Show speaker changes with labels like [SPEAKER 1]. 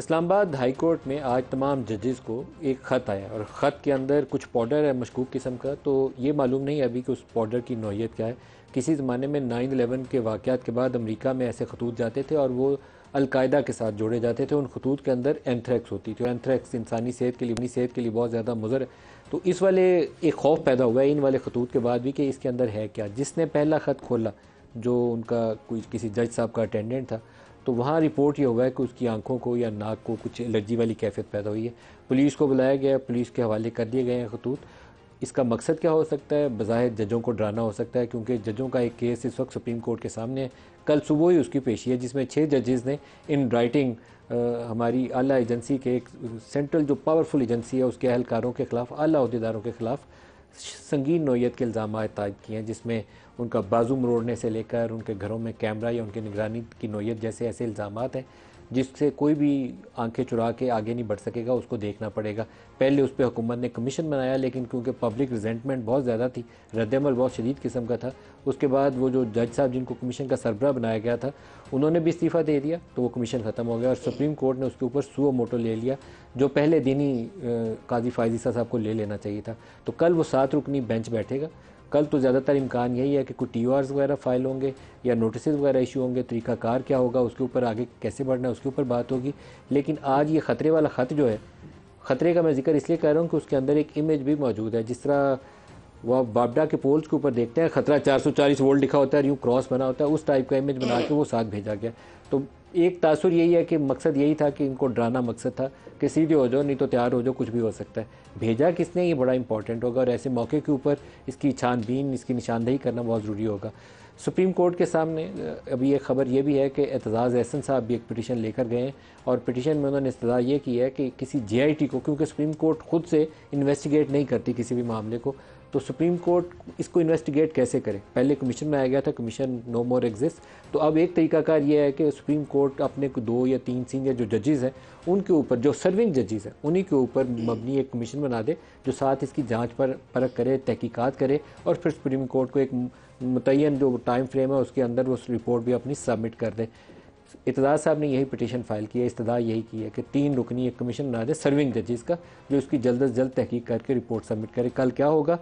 [SPEAKER 1] Islamabad high court में आज तमाम जजेस को एक ख़त आया और ख़त के अंदर कुछ पाउडर है मशकूक किस्म का तो ये मालूम नहीं अभी कि उस पाउडर की नौीयत क्या है किसी ज़माने में नाइन अलेवन के वाक़ात के बाद अमेरिका में ऐसे खतूत जाते थे और वो अलकायदा के साथ जोड़े जाते थे उन खतूत के अंदर एंथ्रैक्स होती थी और एंथ्रैक्स इंसानी सेहत के लिए अपनी सेहत के लिए बहुत ज़्यादा मुजर तो इस वाले एक खौफ पैदा हुआ है इन वाले खतूत के बाद भी कि इसके अंदर है क्या जिसने पहला ख़त खोला जो उनका कोई किसी जज साहब का अटेंडेंट था तो वहाँ रिपोर्ट ये हुआ है कि उसकी आंखों को या नाक को कुछ एलर्जी वाली कैफियत पैदा हुई है पुलिस को बुलाया गया पुलिस के हवाले कर दिए गए हैं खतूत इसका मकसद क्या हो सकता है बज़ाहिर जजों को डराना हो सकता है क्योंकि जजों का एक केस इस वक्त सुप्रीम कोर्ट के सामने है कल सुबह ही उसकी पेशी है जिसमें छः जजेज़ ने इन राइटिंग हमारी आला एजेंसी के एक सेंट्रल जो पावरफुल एजेंसी है उसके अहलकारों के ख़िलाफ़ आला अहदेदारों के ख़िलाफ़ संगीन नोयत के इल्ज़ाम तय किए हैं जिसमें उनका बाजू मरोड़ने से लेकर उनके घरों में कैमरा या उनकी निगरानी की नोयत जैसे ऐसे इल्ज़ाम हैं जिससे कोई भी आंखें चुरा के आगे नहीं बढ़ सकेगा उसको देखना पड़ेगा पहले उस पर हुकूमत ने कमीशन बनाया लेकिन क्योंकि पब्लिक रिजेंटमेंट बहुत ज़्यादा थी रद्दमल बहुत शदीद किस्म का था उसके बाद वो जो जज साहब जिनको कमीशन का सरबरा बनाया गया था उन्होंने भी इस्तीफ़ा दे दिया तो वो कमीशन ख़त्म हो गया और सुप्रीम कोर्ट ने उसके ऊपर सुओ मोटो ले लिया जो पहले दिन ही काजी फायजीसा साहब को ले लेना चाहिए था तो कल वो सात रुकनी बेंच बैठेगा कल तो ज़्यादातर इम्कान यही है कि कुछ टी वगैरह फाइल होंगे या नोटिस वगैरह इशू होंगे तरीकाकार क्या होगा उसके ऊपर आगे कैसे बढ़ना है उसके ऊपर बात होगी लेकिन आज ये ख़तरे वाला ख़त जो है ख़तरे का मैं जिक्र इसलिए कर रहा हूँ कि उसके अंदर एक इमेज भी मौजूद है जिस तरह वो आप बाबडा के पोल्स के ऊपर देखते हैं खतरा 440 वोल्ट लिखा होता है यूँ क्रॉस बना होता है उस टाइप का इमेज बना के वो साथ भेजा गया तो एक तासुर यही है कि मकसद यही था कि इनको डराना मकसद था कि सीधे हो जाओ नहीं तो तैयार हो जाओ कुछ भी हो सकता है भेजा किसने ये बड़ा इंपॉर्टेंट होगा और ऐसे मौके के ऊपर इसकी छानबीन इसकी निशानदेही करना बहुत ज़रूरी होगा सुप्रीम कोर्ट के सामने अभी एक खबर ये भी है कि एतजाज़ एहसन साहब भी एक पटिशन लेकर गए हैं और पटिशन में उन्होंने इस्तः ये की है कि किसी जे को क्योंकि सुप्रीम कोर्ट खुद से इन्वेस्टिगेट नहीं करती किसी भी मामले को तो सुप्रीम कोर्ट इसको इन्वेस्टिगेट कैसे करे पहले कमीशन बनाया गया था कमीशन नो मोर एग्जिस्ट तो अब एक तरीकाकार ये है कि सुप्रीम कोर्ट अपने को दो या तीन सीनियर जो जजेज़ हैं उनके ऊपर जो सर्विंग जजेस हैं उन्हीं के ऊपर मबनी एक कमीशन बना दे जो साथ इसकी जाँच पर परख करे तहकीकात करे और फिर सुप्रीम कोर्ट को एक मुतन जो टाइम फ्रेम है उसके अंदर वो उस रिपोर्ट भी अपनी सबमिट कर दे इतदार साहब ने यही पिटीशन फाइल की है इस्तः यही की है कि तीन रुकनी एक कमीशन बना दे सर्विंग जजेस का जो इसकी जल्द अज जल्द तहकीक करके रिपोर्ट सबमिट करे कल क्या होगा